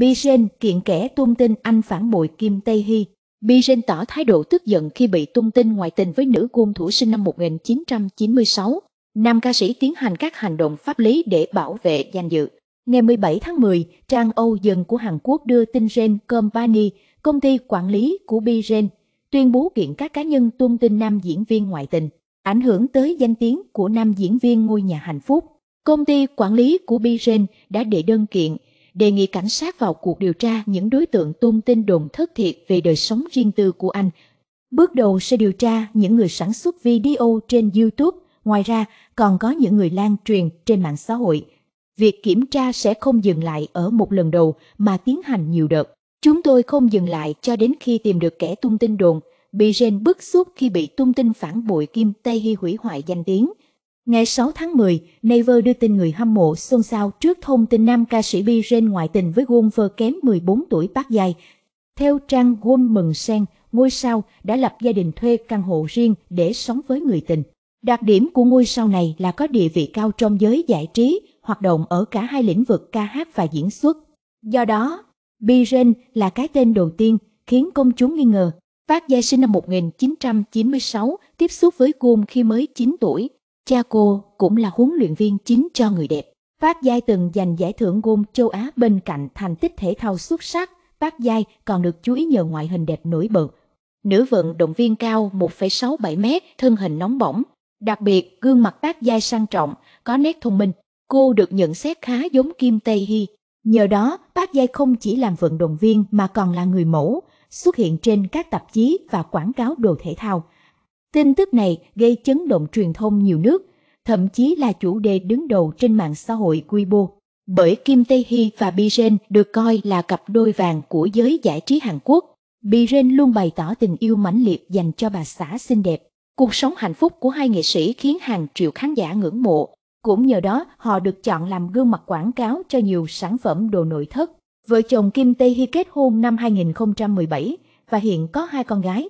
Bijen kiện kẻ tung tin anh phản bội Kim Tây Hy. Bijen tỏ thái độ tức giận khi bị tung tin ngoại tình với nữ cung thủ sinh năm 1996. Nam ca sĩ tiến hành các hành động pháp lý để bảo vệ danh dự. Ngày 17 tháng 10, trang Âu Dần của Hàn Quốc đưa tin Gen Company, công ty quản lý của Bijen, tuyên bố kiện các cá nhân tung tin nam diễn viên ngoại tình, ảnh hưởng tới danh tiếng của nam diễn viên ngôi nhà hạnh phúc. Công ty quản lý của Bijen đã đệ đơn kiện đề nghị cảnh sát vào cuộc điều tra những đối tượng tung tin đồn thất thiệt về đời sống riêng tư của anh. Bước đầu sẽ điều tra những người sản xuất video trên YouTube, ngoài ra còn có những người lan truyền trên mạng xã hội. Việc kiểm tra sẽ không dừng lại ở một lần đầu mà tiến hành nhiều đợt. Chúng tôi không dừng lại cho đến khi tìm được kẻ tung tin đồn. Bị Jane bức xúc khi bị tung tin phản bội Kim Tae Hy hủy hoại danh tiếng. Ngày 6 tháng 10, Naver đưa tin người hâm mộ xôn xao trước thông tin nam ca sĩ Biren ngoại tình với golfer kém 14 tuổi bác dài. Theo trang Gôn Mừng Sen, ngôi sao đã lập gia đình thuê căn hộ riêng để sống với người tình. Đặc điểm của ngôi sao này là có địa vị cao trong giới giải trí, hoạt động ở cả hai lĩnh vực ca hát và diễn xuất. Do đó, Biren là cái tên đầu tiên khiến công chúng nghi ngờ. Park Jae sinh năm 1996, tiếp xúc với Gum khi mới 9 tuổi Cha cô cũng là huấn luyện viên chính cho người đẹp. Park Giai từng giành giải thưởng gồm châu Á bên cạnh thành tích thể thao xuất sắc. Park Giai còn được chú ý nhờ ngoại hình đẹp nổi bật. Nữ vận động viên cao 1,67 m thân hình nóng bỏng. Đặc biệt, gương mặt Park Giai sang trọng, có nét thông minh. Cô được nhận xét khá giống Kim Tae Hee. Nhờ đó, Park Giai không chỉ làm vận động viên mà còn là người mẫu, xuất hiện trên các tạp chí và quảng cáo đồ thể thao. Tin tức này gây chấn động truyền thông nhiều nước, thậm chí là chủ đề đứng đầu trên mạng xã hội Weibo. Bởi Kim Tae Hee và Biren được coi là cặp đôi vàng của giới giải trí Hàn Quốc. Biren luôn bày tỏ tình yêu mãnh liệt dành cho bà xã xinh đẹp. Cuộc sống hạnh phúc của hai nghệ sĩ khiến hàng triệu khán giả ngưỡng mộ. Cũng nhờ đó, họ được chọn làm gương mặt quảng cáo cho nhiều sản phẩm đồ nội thất. Vợ chồng Kim Tae Hee kết hôn năm 2017 và hiện có hai con gái.